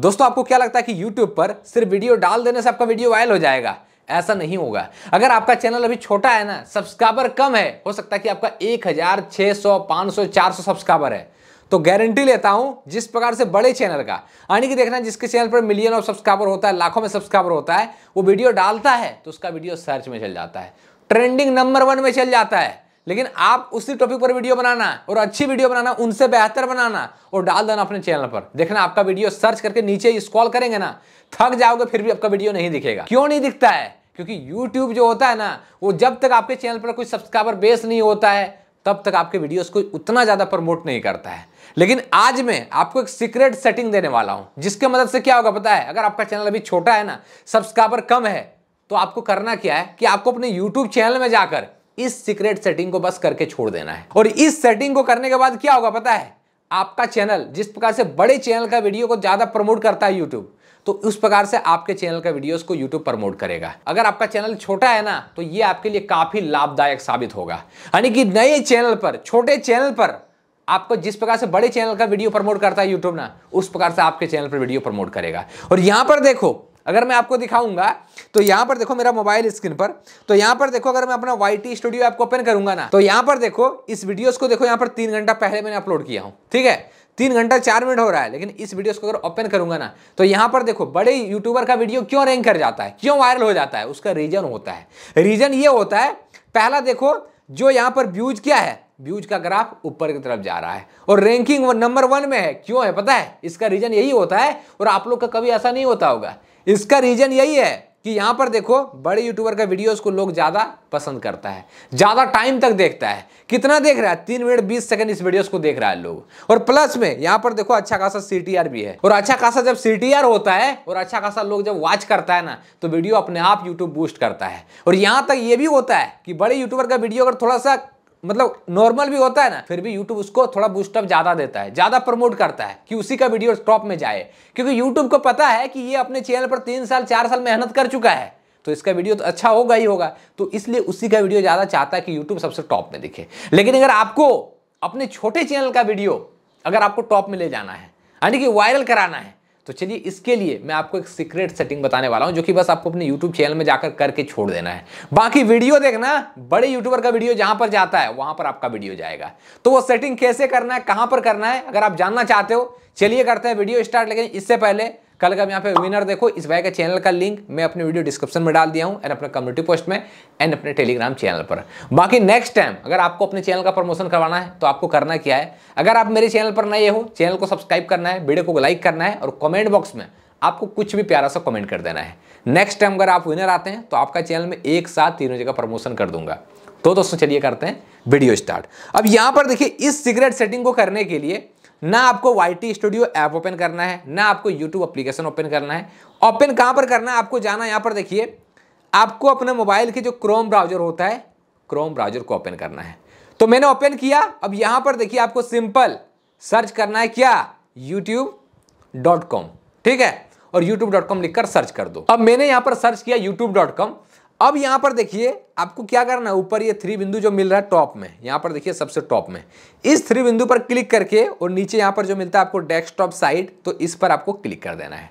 दोस्तों आपको क्या लगता है कि यूट्यूब पर सिर्फ वीडियो डाल देने से आपका वीडियो वायरल हो जाएगा ऐसा नहीं होगा अगर आपका चैनल अभी छोटा है ना सब्सक्राइबर कम है हो सकता है कि आपका एक हजार छः सौ सौ चार सौ सब्सक्राइबर है तो गारंटी लेता हूं जिस प्रकार से बड़े चैनल का यानी कि देखना जिसके चैनल पर मिलियन ऑफ सब्सक्राइबर होता है लाखों में सब्सक्राइबर होता है वो वीडियो डालता है तो उसका वीडियो सर्च में चल जाता है ट्रेंडिंग नंबर वन में चल जाता है लेकिन आप उसी टॉपिक पर वीडियो बनाना और अच्छी वीडियो बनाना उनसे बेहतर बनाना और डाल देना अपने चैनल पर देखना आपका वीडियो सर्च करके नीचे स्क्रॉल करेंगे ना थक जाओगे फिर भी आपका वीडियो नहीं दिखेगा क्यों नहीं दिखता है क्योंकि यूट्यूब जो होता है ना वो जब तक आपके चैनल पर कोई सब्सक्राइबर बेस नहीं होता है तब तक आपके वीडियो को उतना ज़्यादा प्रमोट नहीं करता है लेकिन आज मैं आपको एक सीक्रेट सेटिंग देने वाला हूं जिसके मदद से क्या होगा पता है अगर आपका चैनल अभी छोटा है ना सब्सक्राइबर कम है तो आपको करना क्या है कि आपको अपने यूट्यूब चैनल में जाकर इस सीक्रेट सेटिंग को बस करके छोड़ देना है और इस सेटिंग को करने के बाद क्या होगा पता है आपका चैनल जिस प्रकार से बड़े चैनल का वीडियो को ज़्यादा प्रमोट करता है यूट्यूब तो उस प्रकार से आपके चैनल का वीडियोस को यूट्यूब प्रमोट करेगा अगर आपका चैनल छोटा है ना तो ये आपके लिए काफ़ी लाभदायक साबित होगा यानी कि नए चैनल पर छोटे चैनल पर आपको जिस प्रकार से बड़े चैनल का वीडियो प्रमोट करता है यूट्यूब ना उस प्रकार से आपके चैनल पर वीडियो प्रमोट करेगा और यहां पर देखो अगर मैं आपको दिखाऊंगा तो यहाँ पर देखो मेरा मोबाइल स्क्रीन पर तो यहाँ पर देखो अगर मैं अपना वाई टी स्टूडियो ऐप को ओपन करूंगा ना तो यहां पर देखो इस वीडियोस को देखो यहां पर तीन घंटा पहले मैंने अपलोड किया हूं ठीक है तीन घंटा चार मिनट हो रहा है लेकिन इस वीडियोस को अगर ओपन करूंगा ना तो यहां पर देखो बड़े यूट्यूबर का वीडियो क्यों रैंक कर जाता है क्यों वायरल हो जाता है उसका रीजन होता है रीजन ये होता है पहला देखो जो यहाँ पर व्यूज क्या है व्यूज का ग्राफ ऊपर की तरफ जा रहा है और रैंकिंग नंबर वन में है क्यों है पता है इसका रीजन यही होता है और आप लोग का कभी ऐसा नहीं होता होगा इसका रीजन यही है कि यहां पर देखो बड़े यूट्यूबर का वीडियोस को लोग ज़्यादा पसंद करता है ज़्यादा टाइम तक देखता है कितना देख रहा है तीन मिनट बीस सेकंड इस वीडियोस को देख रहा है लोग और प्लस में यहां पर देखो अच्छा खासा सी भी है और अच्छा खासा जब सी होता है और अच्छा खासा लोग जब वॉच करता है ना तो वीडियो अपने आप यूट्यूब बूस्ट करता है और यहाँ तक ये भी होता है कि बड़े यूट्यूबर का वीडियो अगर थोड़ा सा मतलब नॉर्मल भी होता है ना फिर भी यूट्यूब उसको थोड़ा बूस्टअप ज्यादा देता है ज्यादा प्रमोट करता है कि उसी का वीडियो टॉप में जाए क्योंकि यूट्यूब को पता है कि ये अपने चैनल पर तीन साल चार साल मेहनत कर चुका है तो इसका वीडियो तो अच्छा होगा ही होगा तो इसलिए उसी का वीडियो ज़्यादा चाहता है कि यूट्यूब सबसे टॉप में दिखे लेकिन अगर आपको अपने छोटे चैनल का वीडियो अगर आपको टॉप में ले जाना है यानी कि वायरल कराना है तो चलिए इसके लिए मैं आपको एक सीक्रेट सेटिंग बताने वाला हूं जो कि बस आपको अपने यूट्यूब चैनल में जाकर करके छोड़ देना है बाकी वीडियो देखना बड़े यूट्यूबर का वीडियो जहां पर जाता है वहां पर आपका वीडियो जाएगा तो वो सेटिंग कैसे करना है कहां पर करना है अगर आप जानना चाहते हो चलिए करते हैं वीडियो स्टार्ट लेकिन इससे पहले कल का यहाँ पे विनर देखो इस भाई का चैनल का लिंक मैं अपने वीडियो डिस्क्रिप्शन में डाल दिया हूँ एंड अपने कम्युनिटी पोस्ट में एंड अपने टेलीग्राम चैनल पर बाकी नेक्स्ट टाइम अगर आपको अपने चैनल का प्रमोशन करवाना है तो आपको करना क्या है अगर आप मेरे चैनल पर नए हो चैनल को सब्सक्राइब करना है वीडियो को लाइक करना है और कॉमेंट बॉक्स में आपको कुछ भी प्यारा सा कॉमेंट कर देना है नेक्स्ट टाइम अगर आप विनर आते हैं तो आपका चैनल में एक साथ तीनों जगह प्रमोशन कर दूंगा तो दोस्तों चलिए करते हैं वीडियो स्टार्ट अब यहाँ पर देखिए इस सिगरेट सेटिंग को करने के लिए ना आपको Y T studio app open करना है ना आपको यूट्यूब अप्लीकेशन ओपन करना है ओपन कहाँ पर करना है आपको जाना यहाँ पर देखिए आपको अपने मोबाइल के जो क्रोम ब्राउजर होता है क्रोम ब्राउजर को ओपन करना है तो मैंने ओपन किया अब यहाँ पर देखिए आपको सिंपल सर्च करना है क्या यूट्यूब ठीक है और यूट्यूब लिखकर सर्च कर दो अब मैंने यहाँ पर सर्च किया यूट्यूब अब यहां पर देखिए आपको क्या करना है ऊपर ये थ्री बिंदु जो मिल रहा है टॉप में यहां पर देखिए सबसे टॉप में इस थ्री बिंदु पर क्लिक करके और नीचे यहां पर जो मिलता है आपको डेस्कटॉप साइट तो इस पर आपको क्लिक कर देना है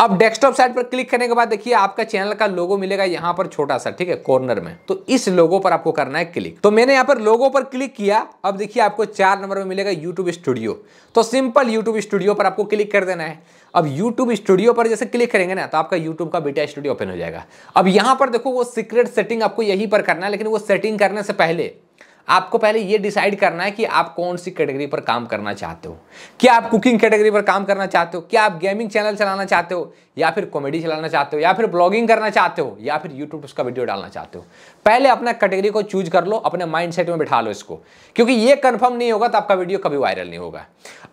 अब डेस्कटॉप साइट पर क्लिक करने के बाद देखिए आपका चैनल का लोगो मिलेगा यहां पर छोटा सा ठीक है कॉर्नर में तो इस लोगो पर आपको करना है क्लिक तो मैंने यहां पर लोगो पर क्लिक किया अब देखिए आपको चार नंबर में मिलेगा यूट्यूब स्टूडियो तो सिंपल यूट्यूब स्टूडियो पर आपको क्लिक कर देना है अब YouTube स्टूडियो पर जैसे क्लिक करेंगे ना तो आपका YouTube का बीटा स्टूडियो ओपन हो जाएगा अब यहां पर देखो वो सीक्रेट सेटिंग आपको यहीं पर करना है लेकिन वो सेटिंग करने से पहले आपको पहले ये डिसाइड करना है कि आप कौन सी कैटेगरी पर काम करना चाहते हो क्या आप कुकिंग कैटेगरी पर काम करना चाहते हो क्या आप गेमिंग चैनल चलाना चाहते हो या फिर कॉमेडी चलाना चाहते हो या फिर ब्लॉगिंग करना चाहते हो या फिर यूट्यूब उसका वीडियो डालना चाहते हो पहले अपना कैटेगरी को चूज कर लो अपने माइंड में बिठा लो इसको क्योंकि ये कन्फर्म नहीं होगा तो आपका वीडियो कभी वायरल नहीं होगा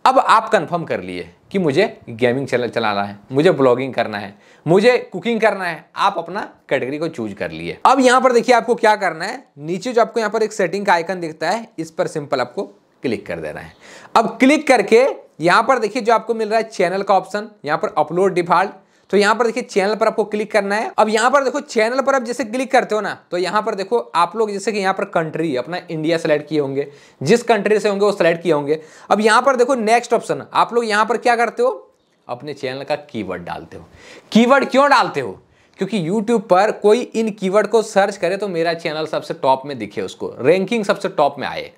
अब आप कंफर्म कर लिए कि मुझे गेमिंग चैनल चलाना है मुझे ब्लॉगिंग करना है मुझे कुकिंग करना है आप अपना कैटेगरी को चूज कर लिए अब यहां पर देखिए आपको क्या करना है नीचे जो आपको यहां पर एक सेटिंग का आइकन दिखता है इस पर सिंपल आपको क्लिक कर देना है अब क्लिक करके यहां पर देखिए जो आपको मिल रहा है चैनल का ऑप्शन यहां पर अपलोड डिफॉल्ट तो यहाँ पर देखिए चैनल पर आपको क्लिक करना है अब यहाँ पर देखो चैनल पर आप जैसे क्लिक करते हो ना तो यहाँ पर देखो आप लोग जैसे कि यहाँ पर कंट्री अपना इंडिया सेलेक्ट किए होंगे जिस कंट्री से होंगे वो सेलेक्ट किए होंगे अब यहाँ पर देखो नेक्स्ट ऑप्शन आप लोग यहाँ पर क्या करते हो अपने चैनल का कीवर्ड डालते हो की क्यों डालते हो क्योंकि YouTube पर कोई इन कीवर्ड को सर्च करे तो मेरा चैनल सबसे टॉप में दिखे उसको रैंकिंग सबसे टॉप में आए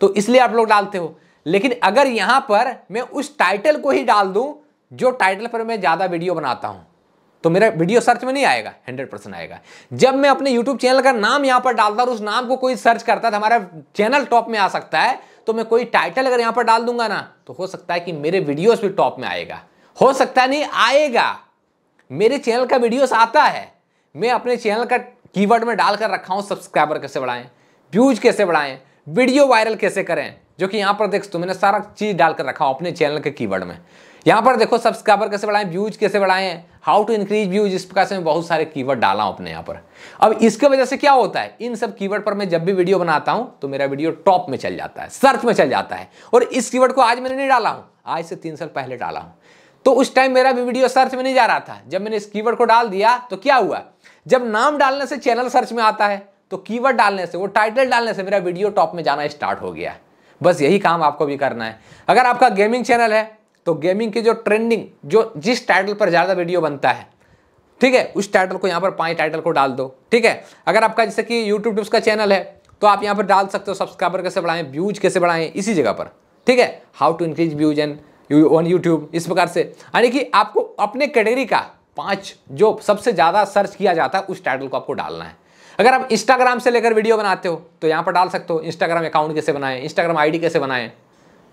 तो इसलिए आप लोग डालते हो लेकिन अगर यहाँ पर मैं उस टाइटल को ही डाल दूँ जो टाइटल पर मैं ज़्यादा वीडियो बनाता हूँ तो मेरा वीडियो सर्च में नहीं आएगा हंड्रेड परसेंट आएगा जब मैं अपने यूट्यूब चैनल का नाम यहाँ पर डालता हूँ उस नाम को कोई सर्च करता है तो हमारा चैनल टॉप में आ सकता है तो मैं कोई टाइटल अगर यहाँ पर डाल दूंगा ना तो हो सकता है कि मेरे वीडियोज भी टॉप में आएगा हो सकता नहीं आएगा मेरे चैनल का वीडियोस आता है मैं अपने चैनल का कीवर्ड में डालकर रखा हूँ सब्सक्राइबर कैसे बढ़ाएं व्यूज कैसे बढ़ाएं वीडियो वायरल कैसे करें जो कि यहाँ पर देख तो मैंने सारा चीज़ डालकर रखा हूँ अपने चैनल के कीवर्ड में यहाँ पर देखो सब्सक्राइबर कैसे बढ़ाएं व्यूज कैसे बढ़ाएं हाउ टू इंक्रीज व्यूज इस प्रकार से मैं बहुत सारे कीवर्ड डाला हूं अपने यहां पर अब इसके वजह से क्या होता है इन सब कीवर्ड पर मैं जब भी वीडियो बनाता हूं तो मेरा वीडियो टॉप में चल जाता है सर्च में चल जाता है और इस कीवर्ड को आज मैंने नहीं डाला हूं आज से तीन साल पहले डाला हूं तो उस टाइम मेरा भी वीडियो सर्च में नहीं जा रहा था जब मैंने इस कीवर्ड को डाल दिया तो क्या हुआ जब नाम डालने से चैनल सर्च में आता है तो कीवर्ड डालने से वो टाइटल डालने से मेरा वीडियो टॉप में जाना स्टार्ट हो गया बस यही काम आपको भी करना है अगर आपका गेमिंग चैनल है तो गेमिंग की जो ट्रेंडिंग जो जिस टाइटल पर ज़्यादा वीडियो बनता है ठीक है उस टाइटल को यहाँ पर पाँच टाइटल को डाल दो ठीक है अगर आपका जैसे कि यूट्यूब टिप्स का चैनल है तो आप यहाँ पर डाल सकते हो सब्सक्राइबर कैसे बढ़ाएं व्यूज कैसे बढ़ाएं इसी जगह पर ठीक है how to increase views and on YouTube इस प्रकार से यानी कि आपको अपने कैटेगरी का पांच जो सबसे ज़्यादा सर्च किया जाता है उस टाइटल को आपको डालना है अगर आप इंस्टाग्राम से लेकर वीडियो बनाते हो तो यहाँ पर डाल सकते हो इंस्टाग्राम अकाउंट कैसे बनाएं इंस्टाग्राम आईडी कैसे बनाएं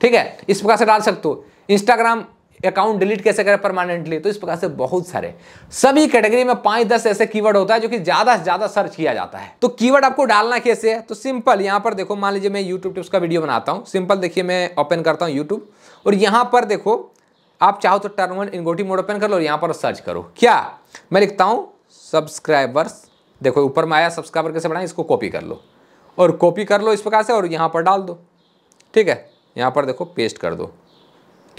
ठीक है इस प्रकार से डाल सकते हो इंस्टाग्राम अकाउंट डिलीट कैसे करें परमानेंटली तो इस प्रकार से बहुत सारे सभी कैटेगरी में पांच दस ऐसे कीवर्ड होता है जो कि ज्यादा से ज्यादा सर्च किया जाता है तो कीवर्ड आपको डालना कैसे है तो सिंपल यहाँ पर देखो मान लीजिए मैं यूट्यूब टिप्स का वीडियो बनाता हूँ सिंपल देखिए मैं ओपन करता हूँ यूट्यूब और यहाँ पर देखो आप चाहो तो turn on incognito mode open कर लो और यहाँ पर सर्च करो क्या मैं लिखता हूँ सब्सक्राइबर्स देखो ऊपर में आया सब्सक्राइबर कैसे बनाए इसको कॉपी कर लो और कॉपी कर लो इस प्रकार से और यहाँ पर डाल दो ठीक है यहाँ पर देखो पेस्ट कर दो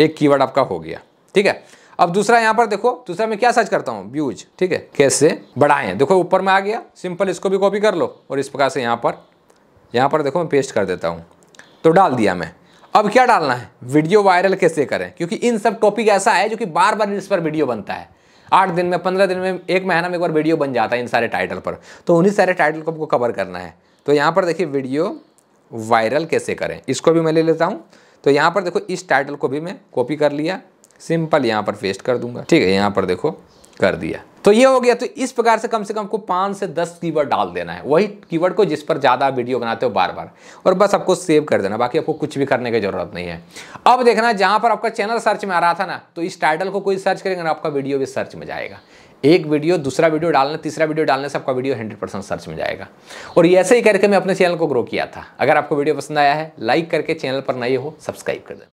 एक कीवर्ड आपका हो गया ठीक है अब दूसरा यहाँ पर देखो दूसरा मैं क्या सर्च करता हूँ ब्यूज ठीक है कैसे बढ़ाएं देखो ऊपर में आ गया सिंपल इसको भी कॉपी कर लो और इस प्रकार से यहाँ पर यहाँ पर देखो मैं पेस्ट कर देता हूँ तो डाल दिया मैं अब क्या डालना है वीडियो वायरल कैसे करें क्योंकि इन सब टॉपिक ऐसा है जो कि बार बार इस पर वीडियो बनता है आठ दिन में पंद्रह दिन में एक महीना में एक बार वीडियो बन जाता है इन सारे टाइटल पर तो उन्हीं सारे टाइटल को आपको कवर करना है तो यहाँ पर देखिए वीडियो वायरल कैसे करें इसको भी मैं ले लेता हूँ तो यहाँ पर देखो इस टाइटल को भी मैं कॉपी कर लिया सिंपल यहाँ पर पेस्ट कर दूंगा ठीक है यहाँ पर देखो कर दिया तो ये हो गया तो इस प्रकार से कम से कम आपको पाँच से दस कीवर्ड डाल देना है वही कीवर्ड को जिस पर ज़्यादा वीडियो बनाते हो बार बार और बस आपको सेव कर देना बाकी आपको कुछ भी करने की ज़रूरत नहीं है अब देखना जहाँ पर आपका चैनल सर्च में आ रहा था ना तो इस टाइटल को कोई सर्च करेगा ना आपका वीडियो भी सर्च में जाएगा एक वीडियो दूसरा वीडियो डालना तीसरा वीडियो डालने से आपका वीडियो 100 परसेंट सर्च में जाएगा और ऐसे ही करके मैं अपने चैनल को ग्रो किया था अगर आपको वीडियो पसंद आया है लाइक करके चैनल पर नए हो सब्सक्राइब कर दें